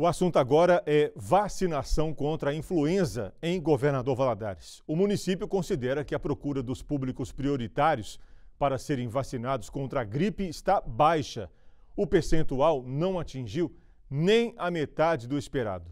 O assunto agora é vacinação contra a influenza em Governador Valadares. O município considera que a procura dos públicos prioritários para serem vacinados contra a gripe está baixa. O percentual não atingiu nem a metade do esperado.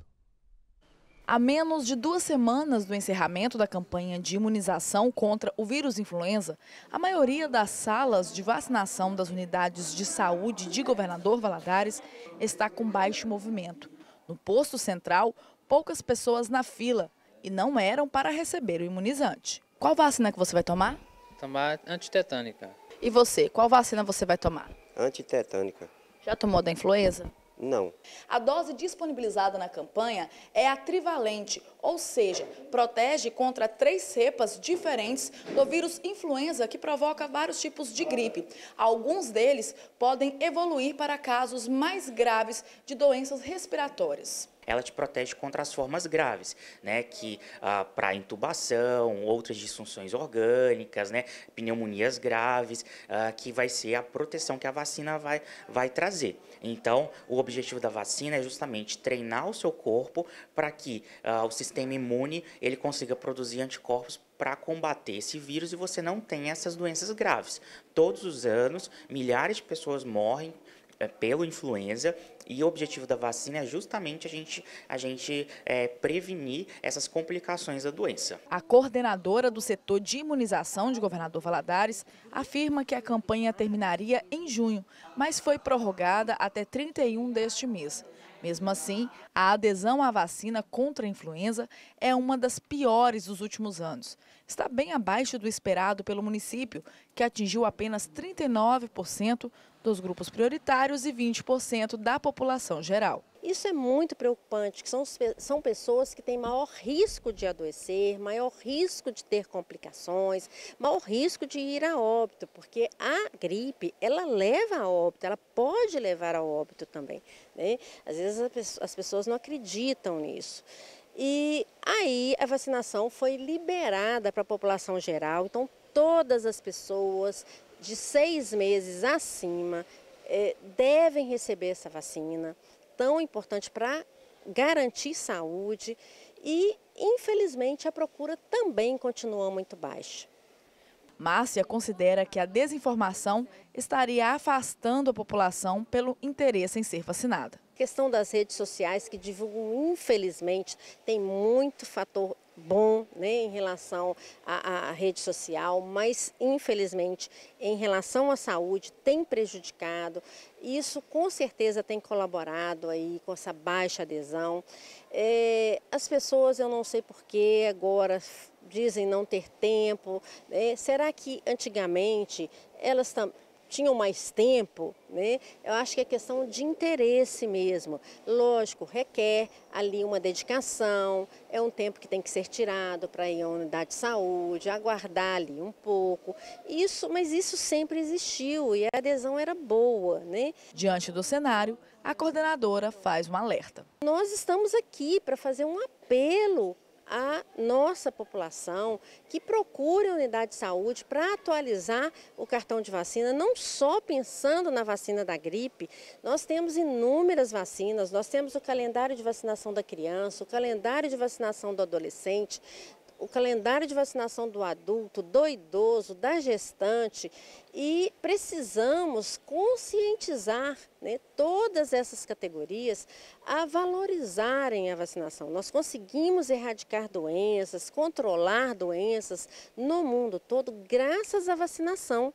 A menos de duas semanas do encerramento da campanha de imunização contra o vírus influenza, a maioria das salas de vacinação das unidades de saúde de Governador Valadares está com baixo movimento. No posto central, poucas pessoas na fila e não eram para receber o imunizante. Qual vacina que você vai tomar? Tomar antitetânica. E você, qual vacina você vai tomar? Antitetânica. Já tomou da influenza? Não. A dose disponibilizada na campanha é a trivalente, ou seja, protege contra três cepas diferentes do vírus influenza que provoca vários tipos de gripe. Alguns deles podem evoluir para casos mais graves de doenças respiratórias ela te protege contra as formas graves, né? Que ah, para intubação, outras disfunções orgânicas, né? Pneumonias graves, ah, que vai ser a proteção que a vacina vai, vai trazer. Então, o objetivo da vacina é justamente treinar o seu corpo para que ah, o sistema imune ele consiga produzir anticorpos para combater esse vírus e você não tem essas doenças graves. Todos os anos, milhares de pessoas morrem é, pelo influenza e o objetivo da vacina é justamente a gente, a gente é, prevenir essas complicações da doença. A coordenadora do setor de imunização de Governador Valadares afirma que a campanha terminaria em junho, mas foi prorrogada até 31 deste mês. Mesmo assim, a adesão à vacina contra a influenza é uma das piores dos últimos anos. Está bem abaixo do esperado pelo município, que atingiu apenas 39% dos grupos prioritários e 20% da população geral. Isso é muito preocupante, que são, são pessoas que têm maior risco de adoecer, maior risco de ter complicações, maior risco de ir a óbito, porque a gripe, ela leva a óbito, ela pode levar a óbito também. Né? Às vezes as pessoas não acreditam nisso. E aí a vacinação foi liberada para a população geral, então todas as pessoas de seis meses acima eh, devem receber essa vacina tão importante para garantir saúde e, infelizmente, a procura também continua muito baixa. Márcia considera que a desinformação estaria afastando a população pelo interesse em ser vacinada. A questão das redes sociais que divulgam, infelizmente, tem muito fator bom né, em relação à, à, rede social, mas infelizmente em relação à saúde tem prejudicado. Isso com certeza tem colaborado aí com essa baixa adesão. É, as pessoas, eu não sei porquê, agora dizem não ter tempo. Né? será que antigamente elas também tinham mais tempo, né? Eu acho que é questão de interesse mesmo. Lógico, requer ali uma dedicação, é um tempo que tem que ser tirado para ir à unidade de saúde, aguardar ali um pouco. Isso, mas isso sempre existiu e a adesão era boa, né? Diante do cenário, a coordenadora faz um alerta. Nós estamos aqui para fazer um apelo a nossa população que procure a unidade de saúde para atualizar o cartão de vacina, não só pensando na vacina da gripe, nós temos inúmeras vacinas, nós temos o calendário de vacinação da criança, o calendário de vacinação do adolescente, o calendário de vacinação do adulto, do idoso, da gestante e precisamos conscientizar né, todas essas categorias a valorizarem a vacinação. Nós conseguimos erradicar doenças, controlar doenças no mundo todo graças à vacinação.